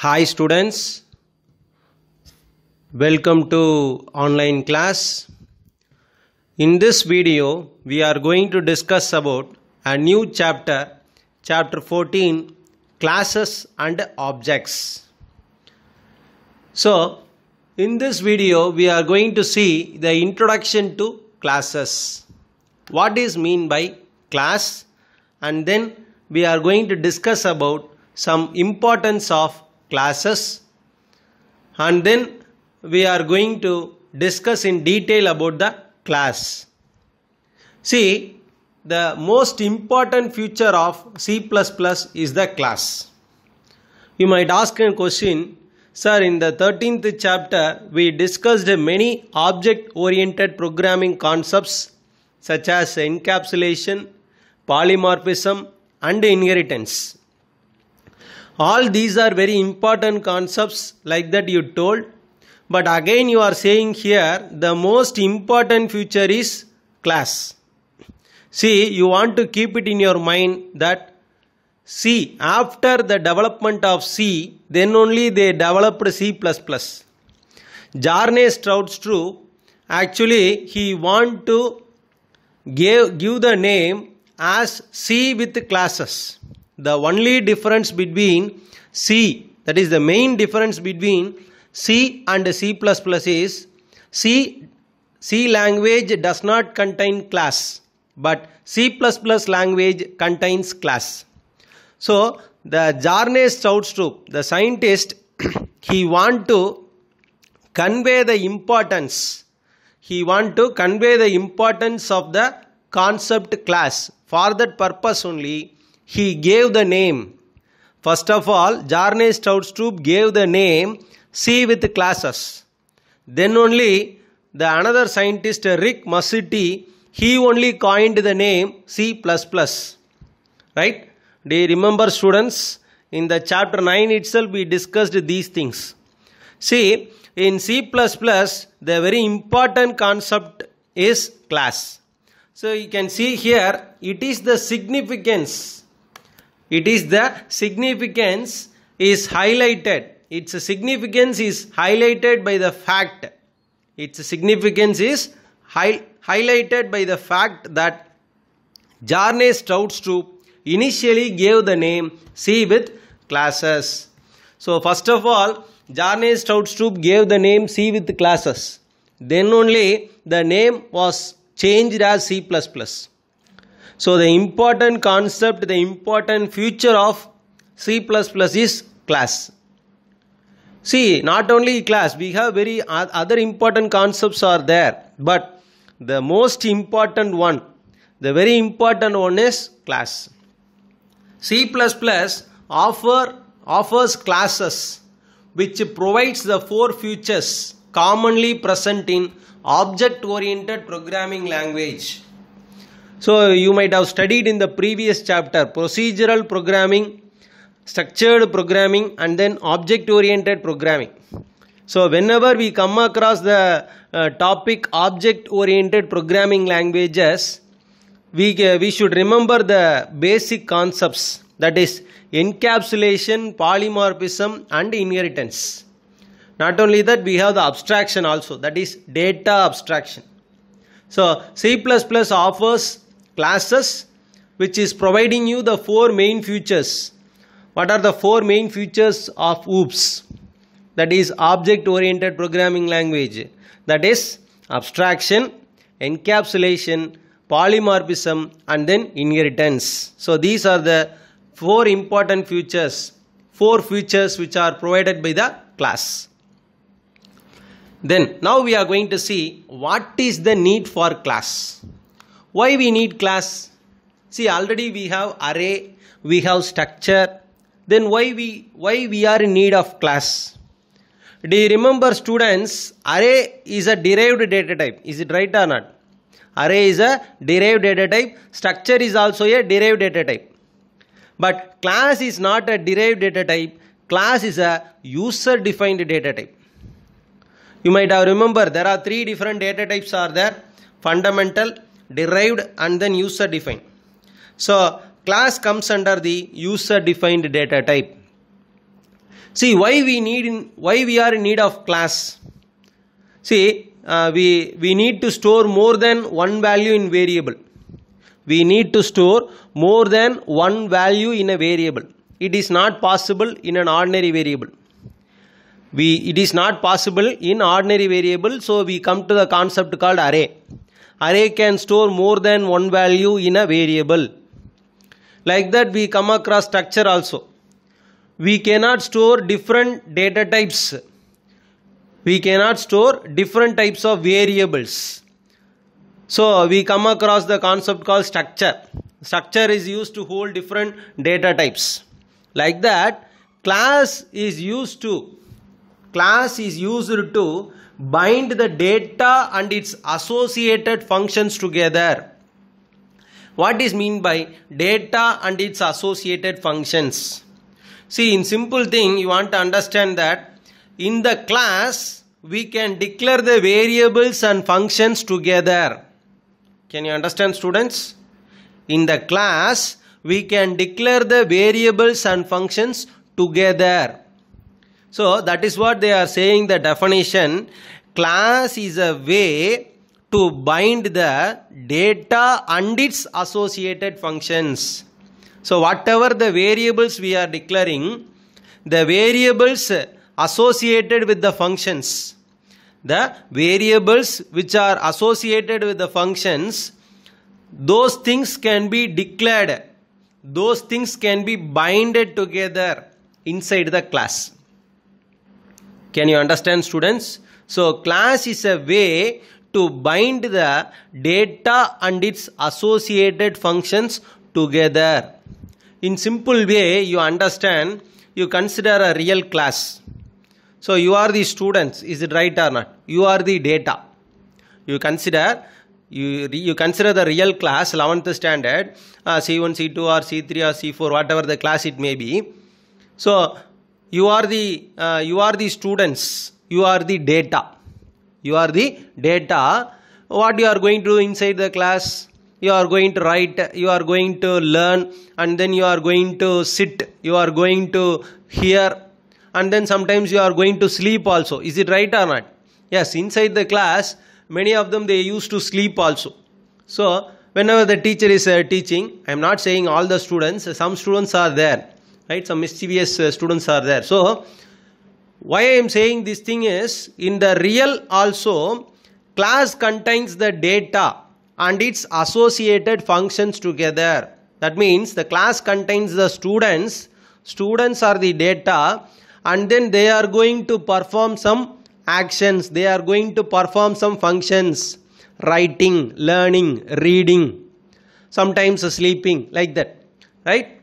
Hi students, welcome to online class. In this video, we are going to discuss about a new chapter, chapter 14, classes and objects. So, in this video, we are going to see the introduction to classes. What is mean by class? And then we are going to discuss about some importance of classes and then we are going to discuss in detail about the class. See, the most important feature of C++ is the class. You might ask a question, sir, in the 13th chapter, we discussed many object-oriented programming concepts such as encapsulation, polymorphism and inheritance all these are very important concepts like that you told but again you are saying here the most important feature is class see you want to keep it in your mind that c after the development of c then only they developed c++ jarne Stroustrup actually he want to give, give the name as c with classes the only difference between C that is the main difference between C and C++ is C C language does not contain class but C++ language contains class. So the Jarnes Southstrup the scientist he want to convey the importance he want to convey the importance of the concept class for that purpose only he gave the name. First of all, Jarne Stoutroop gave the name C with classes. Then only the another scientist Rick Mussity, he only coined the name C++. Right? Do you remember students? In the chapter 9 itself, we discussed these things. See, in C++, the very important concept is class. So you can see here, it is the significance it is the significance is highlighted. Its significance is highlighted by the fact. Its significance is high, highlighted by the fact that Jarnay Strout's troop initially gave the name C with classes. So first of all, Jarnay Strout's troop gave the name C with classes. Then only the name was changed as C++. So the important concept, the important future of C++ is class. See, not only class, we have very other important concepts are there, but the most important one, the very important one is class. C++ offer, offers classes which provides the four features commonly present in object-oriented programming language. So you might have studied in the previous chapter procedural programming, structured programming and then object oriented programming. So whenever we come across the uh, topic object oriented programming languages, we, uh, we should remember the basic concepts that is encapsulation, polymorphism and inheritance. Not only that we have the abstraction also that is data abstraction. So C++ offers classes which is providing you the four main features. What are the four main features of OOPS? That is object oriented programming language. That is abstraction, encapsulation, polymorphism and then inheritance. So these are the four important features, four features which are provided by the class. Then now we are going to see what is the need for class. Why we need class? See, already we have array, we have structure. Then why we why we are in need of class? Do you remember students, array is a derived data type. Is it right or not? Array is a derived data type. Structure is also a derived data type. But class is not a derived data type. Class is a user defined data type. You might have remember there are three different data types are there. Fundamental, derived and then user defined so class comes under the user defined data type see why we need in why we are in need of class see uh, we we need to store more than one value in variable we need to store more than one value in a variable it is not possible in an ordinary variable we it is not possible in ordinary variable so we come to the concept called array array can store more than one value in a variable. Like that we come across structure also. We cannot store different data types. We cannot store different types of variables. So we come across the concept called structure. Structure is used to hold different data types. Like that class is used to class is used to bind the data and its associated functions together. What is mean by data and its associated functions? See, in simple thing, you want to understand that in the class, we can declare the variables and functions together. Can you understand students? In the class, we can declare the variables and functions together. So that is what they are saying the definition. Class is a way to bind the data and its associated functions. So whatever the variables we are declaring, the variables associated with the functions, the variables which are associated with the functions, those things can be declared those things can be binded together inside the class can you understand students? So class is a way to bind the data and its associated functions together. In simple way you understand you consider a real class. So you are the students is it right or not? You are the data. You consider you, you consider the real class 11th standard uh, C1, C2 or C3 or C4 whatever the class it may be. So you are the uh, you are the students you are the data you are the data what you are going to do inside the class you are going to write you are going to learn and then you are going to sit you are going to hear and then sometimes you are going to sleep also is it right or not yes inside the class many of them they used to sleep also so whenever the teacher is uh, teaching i am not saying all the students some students are there right some mischievous uh, students are there so why i am saying this thing is in the real also class contains the data and its associated functions together that means the class contains the students students are the data and then they are going to perform some actions they are going to perform some functions writing learning reading sometimes sleeping like that right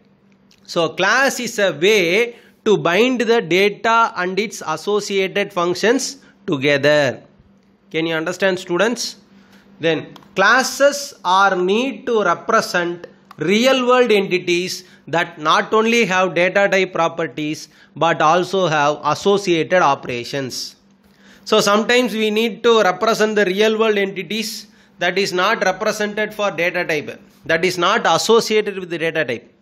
so class is a way to bind the data and its associated functions together. Can you understand students? Then classes are need to represent real world entities that not only have data type properties but also have associated operations. So sometimes we need to represent the real world entities that is not represented for data type that is not associated with the data type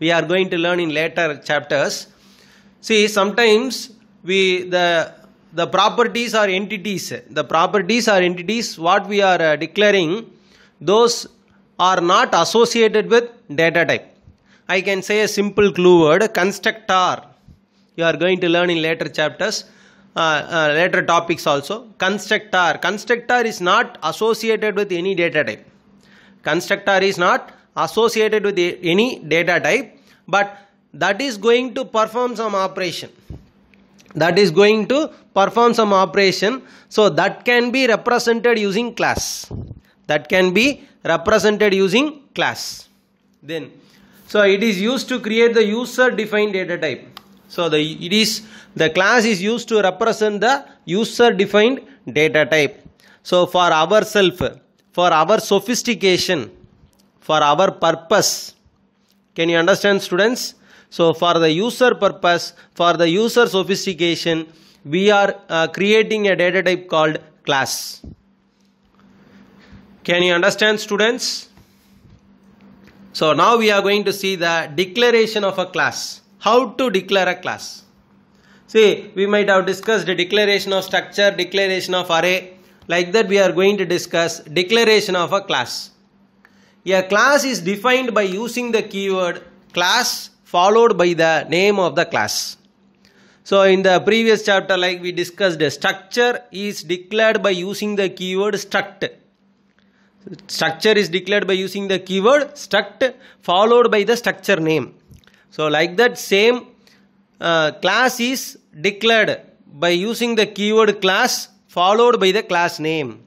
we are going to learn in later chapters. See, sometimes we the the properties are entities. The properties are entities. What we are uh, declaring, those are not associated with data type. I can say a simple clue word constructor. You are going to learn in later chapters. Uh, uh, later topics also constructor constructor is not associated with any data type constructor is not associated with any data type but that is going to perform some operation that is going to perform some operation so that can be represented using class that can be represented using class then so it is used to create the user defined data type so the it is the class is used to represent the user defined data type so for ourself for our sophistication for our purpose. Can you understand students? So for the user purpose, for the user sophistication, we are uh, creating a data type called class. Can you understand students? So now we are going to see the declaration of a class. How to declare a class. See, we might have discussed the declaration of structure, declaration of array. Like that we are going to discuss declaration of a class. A class is defined by using the keyword class followed by the name of the class. So in the previous chapter like we discussed structure is declared by using the keyword struct. Structure is declared by using the keyword struct followed by the structure name. So like that same uh, class is declared by using the keyword class followed by the class name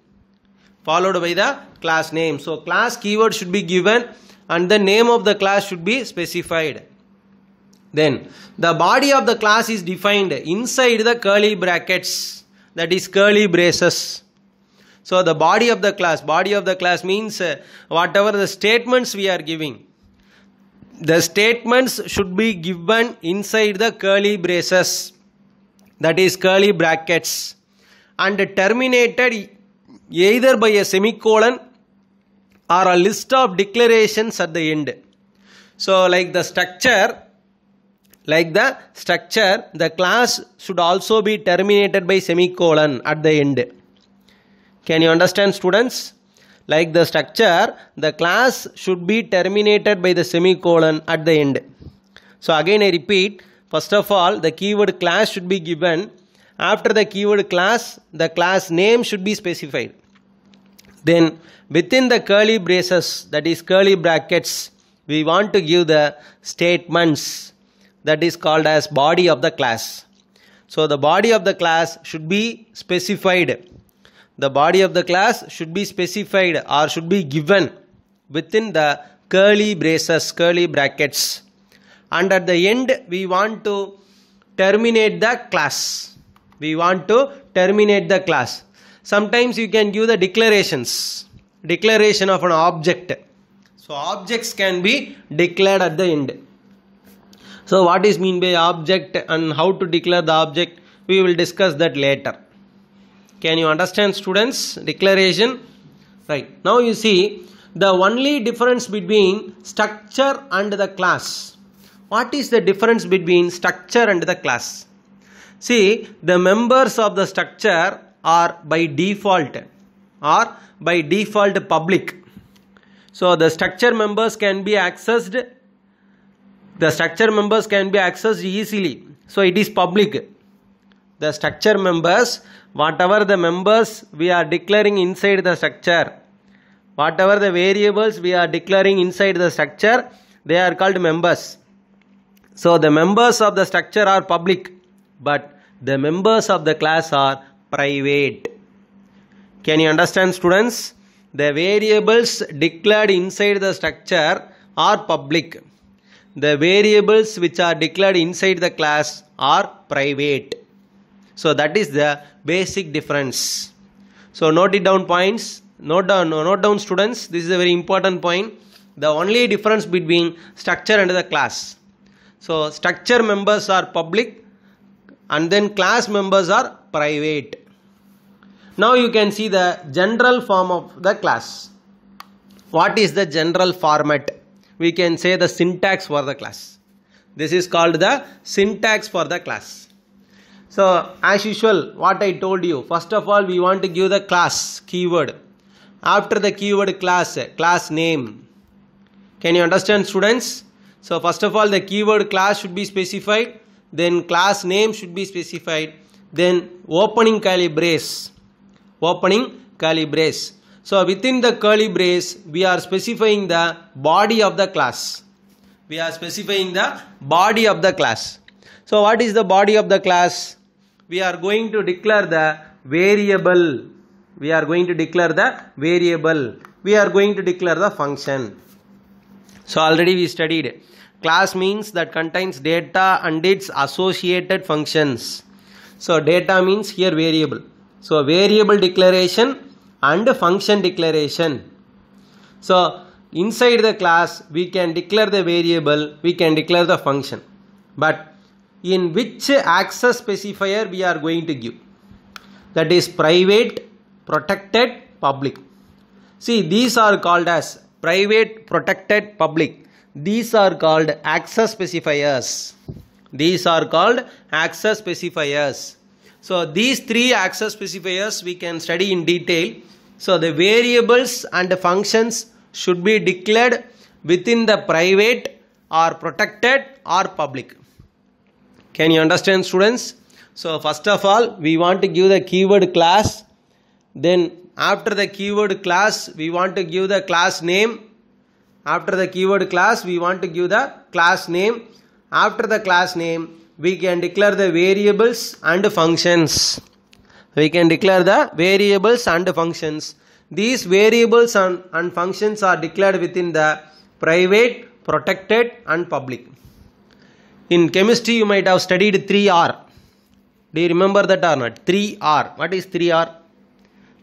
followed by the class name. So class keyword should be given and the name of the class should be specified. Then the body of the class is defined inside the curly brackets that is curly braces. So the body of the class, body of the class means uh, whatever the statements we are giving. The statements should be given inside the curly braces that is curly brackets and terminated either by a semicolon or a list of declarations at the end. So like the structure, like the structure, the class should also be terminated by semicolon at the end. Can you understand students? Like the structure, the class should be terminated by the semicolon at the end. So again I repeat, first of all the keyword class should be given after the keyword class, the class name should be specified. Then within the curly braces, that is curly brackets, we want to give the statements that is called as body of the class. So the body of the class should be specified. The body of the class should be specified or should be given within the curly braces, curly brackets. And at the end, we want to terminate the class we want to terminate the class sometimes you can give the declarations declaration of an object so objects can be declared at the end so what is mean by object and how to declare the object we will discuss that later can you understand students declaration right now you see the only difference between structure and the class what is the difference between structure and the class See, the members of the structure are by default are by default public. So the structure members can be accessed. The structure members can be accessed easily. So it is public. The structure members, whatever the members we are declaring inside the structure, whatever the variables we are declaring inside the structure, they are called members. So the members of the structure are public, but the members of the class are private can you understand students the variables declared inside the structure are public the variables which are declared inside the class are private so that is the basic difference so note it down points note down note down students this is a very important point the only difference between structure and the class so structure members are public and then class members are private. Now you can see the general form of the class. What is the general format? We can say the syntax for the class. This is called the syntax for the class. So as usual what I told you first of all we want to give the class keyword. After the keyword class, class name. Can you understand students? So first of all the keyword class should be specified then class name should be specified then opening curly brace opening curly brace so within the curly brace we are specifying the body of the class we are specifying the body of the class so what is the body of the class we are going to declare the variable we are going to declare the variable we are going to declare the function so already we studied class means that contains data and its associated functions so data means here variable so variable declaration and function declaration so inside the class we can declare the variable we can declare the function but in which access specifier we are going to give that is private protected public see these are called as private protected public these are called access specifiers. These are called access specifiers. So these three access specifiers we can study in detail. So the variables and the functions should be declared within the private or protected or public. Can you understand students? So first of all we want to give the keyword class. Then after the keyword class we want to give the class name after the keyword class, we want to give the class name. After the class name, we can declare the variables and functions. We can declare the variables and functions. These variables and, and functions are declared within the private, protected and public. In chemistry, you might have studied 3R. Do you remember that or not? 3R. What is 3R?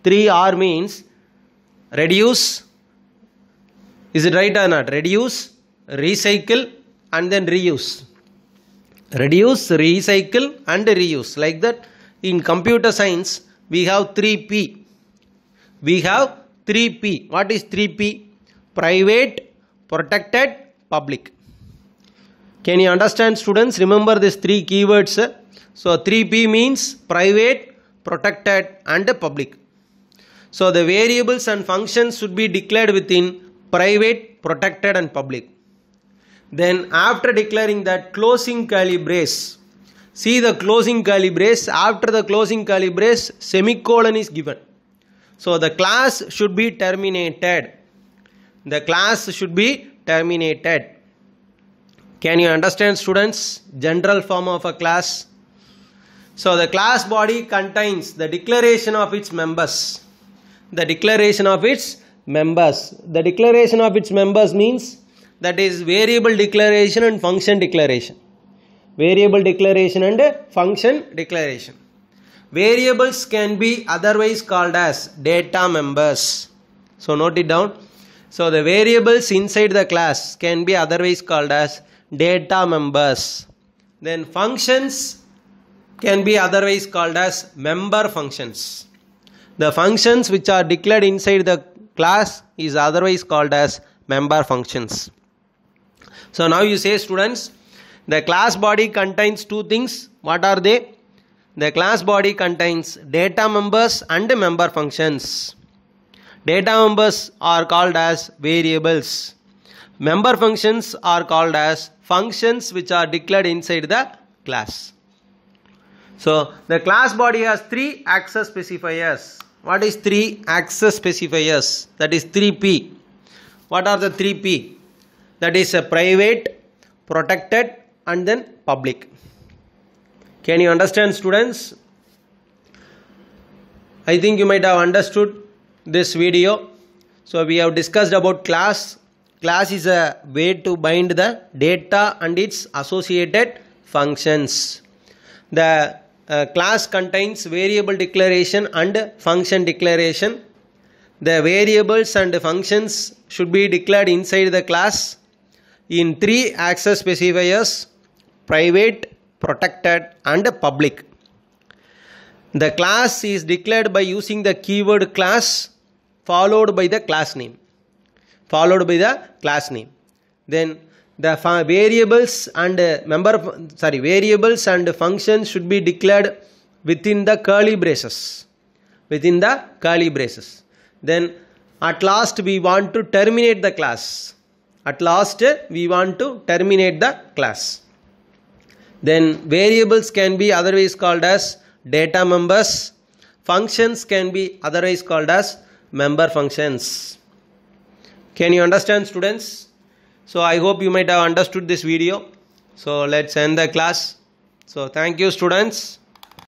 3R means reduce, is it right or not? Reduce, recycle and then reuse. Reduce, recycle and reuse. Like that in computer science we have 3P. We have 3P. What is 3P? Private, protected, public. Can you understand students? Remember these three keywords. So 3P means private, protected and public. So the variables and functions should be declared within private, protected and public. Then after declaring that closing curly brace, see the closing curly brace, after the closing curly brace, semicolon is given. So the class should be terminated. The class should be terminated. Can you understand students? General form of a class. So the class body contains the declaration of its members. The declaration of its members. The declaration of its members means that is variable declaration and function declaration. Variable declaration and function declaration. Variables can be otherwise called as data members. So note it down. So the variables inside the class can be otherwise called as data members. Then functions can be otherwise called as member functions. The functions which are declared inside the class is otherwise called as member functions. So now you say students, the class body contains two things. What are they? The class body contains data members and member functions. Data members are called as variables. Member functions are called as functions which are declared inside the class. So the class body has three access specifiers what is three access specifiers that is 3p what are the 3p that is a private protected and then public can you understand students i think you might have understood this video so we have discussed about class class is a way to bind the data and its associated functions the uh, class contains variable declaration and function declaration. The variables and functions should be declared inside the class in three access specifiers private, protected and public. The class is declared by using the keyword class followed by the class name. Followed by the class name. Then the variables and uh, member sorry variables and functions should be declared within the curly braces within the curly braces then at last we want to terminate the class at last uh, we want to terminate the class then variables can be otherwise called as data members functions can be otherwise called as member functions can you understand students so i hope you might have understood this video so let's end the class so thank you students